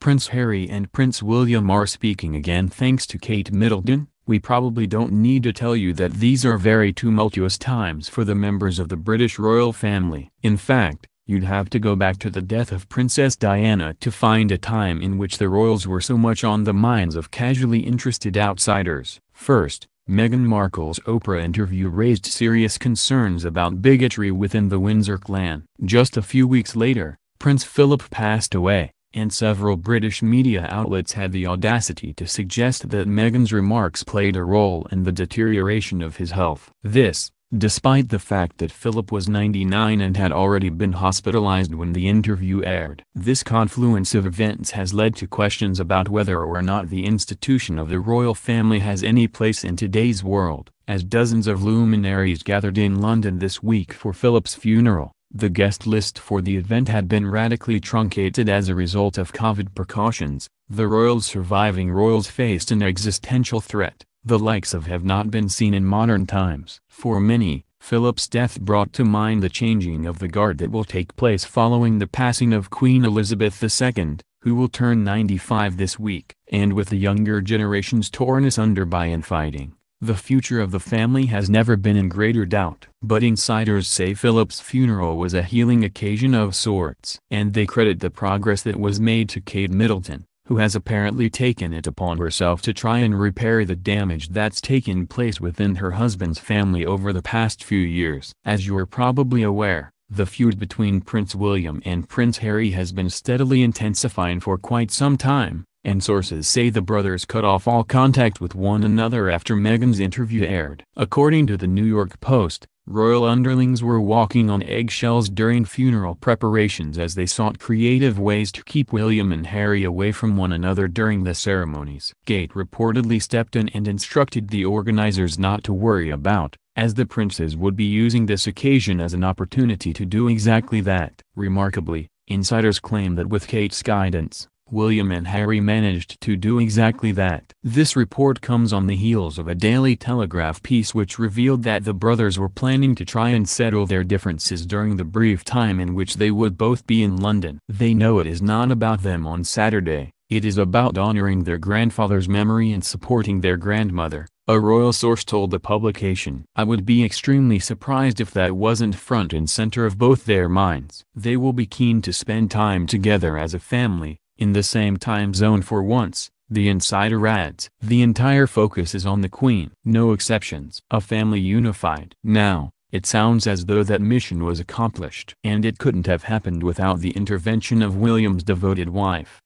Prince Harry and Prince William are speaking again thanks to Kate Middleton. We probably don't need to tell you that these are very tumultuous times for the members of the British royal family. In fact, you'd have to go back to the death of Princess Diana to find a time in which the royals were so much on the minds of casually interested outsiders. First, Meghan Markle's Oprah interview raised serious concerns about bigotry within the Windsor clan. Just a few weeks later, Prince Philip passed away and several British media outlets had the audacity to suggest that Meghan's remarks played a role in the deterioration of his health. This, despite the fact that Philip was 99 and had already been hospitalized when the interview aired. This confluence of events has led to questions about whether or not the institution of the royal family has any place in today's world, as dozens of luminaries gathered in London this week for Philip's funeral. The guest list for the event had been radically truncated as a result of COVID precautions, the Royals' surviving Royals faced an existential threat, the likes of have not been seen in modern times. For many, Philip's death brought to mind the changing of the guard that will take place following the passing of Queen Elizabeth II, who will turn 95 this week. And with the younger generation's torn asunder by infighting, the future of the family has never been in greater doubt. But insiders say Philip's funeral was a healing occasion of sorts. And they credit the progress that was made to Kate Middleton, who has apparently taken it upon herself to try and repair the damage that's taken place within her husband's family over the past few years. As you're probably aware, the feud between Prince William and Prince Harry has been steadily intensifying for quite some time, and sources say the brothers cut off all contact with one another after Meghan's interview aired. According to the New York Post, royal underlings were walking on eggshells during funeral preparations as they sought creative ways to keep William and Harry away from one another during the ceremonies. Kate reportedly stepped in and instructed the organizers not to worry about, as the princes would be using this occasion as an opportunity to do exactly that. Remarkably, insiders claim that with Kate's guidance, William and Harry managed to do exactly that. This report comes on the heels of a Daily Telegraph piece which revealed that the brothers were planning to try and settle their differences during the brief time in which they would both be in London. They know it is not about them on Saturday, it is about honoring their grandfather's memory and supporting their grandmother, a royal source told the publication. I would be extremely surprised if that wasn't front and center of both their minds. They will be keen to spend time together as a family, in the same time zone for once, the insider adds. The entire focus is on the Queen. No exceptions. A family unified. Now, it sounds as though that mission was accomplished. And it couldn't have happened without the intervention of William's devoted wife.